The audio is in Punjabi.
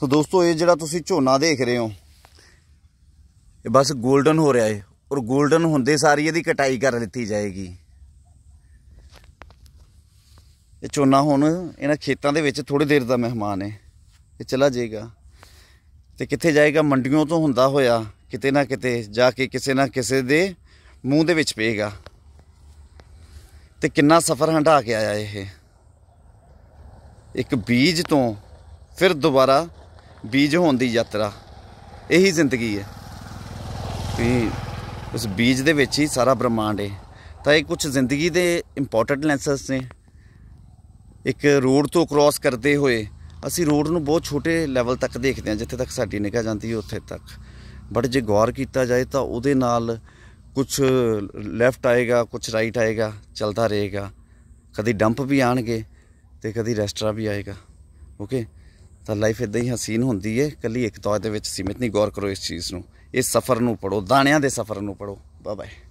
ਸੋ ਦੋਸਤੋ ਇਹ ਜਿਹੜਾ ਤੁਸੀਂ ਝੋਨਾ ਦੇਖ ਰਹੇ ਹੋ ਇਹ ਬਸ 골ਡਨ ਹੋ ਰਿਹਾ ਹੈ ਔਰ 골ਡਨ ਹੁੰਦੇ ਸਾਰੀ ਇਹਦੀ ਕਟਾਈ ਕਰ ਲਈਤੀ ਜਾਏਗੀ ਇਹ ਝੋਨਾ ਹੁਣ ਇਹਨਾਂ ਖੇਤਾਂ ਦੇ ਵਿੱਚ ਥੋੜੀ ਦੇਰ ਦਾ ਮਹਿਮਾਨ ਹੈ ਇਹ ਚਲਾ ਜਾਏਗਾ ਤੇ ਕਿੱਥੇ ਜਾਏਗਾ ਮੰਡੀਆਂ ਤੋਂ ਹੁੰਦਾ ਹੋਇਆ ਕਿਤੇ ਨਾ ਕਿਤੇ ਜਾ ਕੇ ਕਿਸੇ ਨਾ ਕਿਸੇ ਦੇ ਮੂੰਹ ਦੇ ਵਿੱਚ ਪਏਗਾ ਤੇ ਕਿੰਨਾ ਸਫ਼ਰ ਹੰਢਾ ਕੇ ਆਇਆ ਇਹ ਇੱਕ ਬੀਜ ਤੋਂ ਫਿਰ ਦੁਬਾਰਾ ਬੀਜ ਹੋਣ ਦੀ ਯਾਤਰਾ ਇਹੀ ਜ਼ਿੰਦਗੀ ਹੈ ਵੀ ਉਸ ਬੀਜ ਦੇ ਵਿੱਚ ਹੀ ਸਾਰਾ ਬ੍ਰਹਮੰਡ ਹੈ ਤਾਂ ਇਹ ਕੁਝ ਜ਼ਿੰਦਗੀ ਦੇ ਇੰਪੋਰਟੈਂਟ ਲੈਂਸਸ ਨੇ ਇੱਕ ਰੋਡ ਤੋਂ ਕ੍ਰਾਸ ਕਰਦੇ ਹੋਏ ਅਸੀਂ ਰੋਡ ਨੂੰ ਬਹੁਤ ਛੋਟੇ ਲੈਵਲ ਤੱਕ ਦੇਖਦੇ ਹਾਂ ਜਿੱਥੇ ਤੱਕ ਸਾਡੀ ਨਿਗਾਹ ਜਾਂਦੀ ਹੈ ਉੱਥੇ ਤੱਕ ਬਟ ਜੇ ਗੌਰ ਕੀਤਾ ਜਾਏ ਤਾਂ ਉਹਦੇ ਨਾਲ ਕੁਝ ਲੈਫਟ ਆਏਗਾ ਕੁਝ ਰਾਈਟ ਆਏਗਾ ਚਲਦਾ ਰਹੇਗਾ ਕਦੀ ਡੰਪ ਵੀ ਆਣਗੇ ਤੇ ਕਦੀ ਰੈਸਟਰਾ ਵੀ ਆਏਗਾ ਓਕੇ ਤਾਂ ਲਾਈਫ ਇਦਾਂ ਹੀ ਹਸੀਨ ਹੁੰਦੀ ਹੈ ਕੱਲੀ ਇੱਕ ਤੌਰ ਦੇ ਵਿੱਚ ਸੀਮਿਤ ਨਹੀਂ ਗੌਰ ਕਰੋ ਇਸ ਚੀਜ਼ ਨੂੰ ਇਸ ਸਫ਼ਰ ਨੂੰ ਪੜੋ ਦਾਣਿਆਂ ਦੇ ਸਫ਼ਰ ਨੂੰ ਪੜੋ ਬਾਏ ਬਾਏ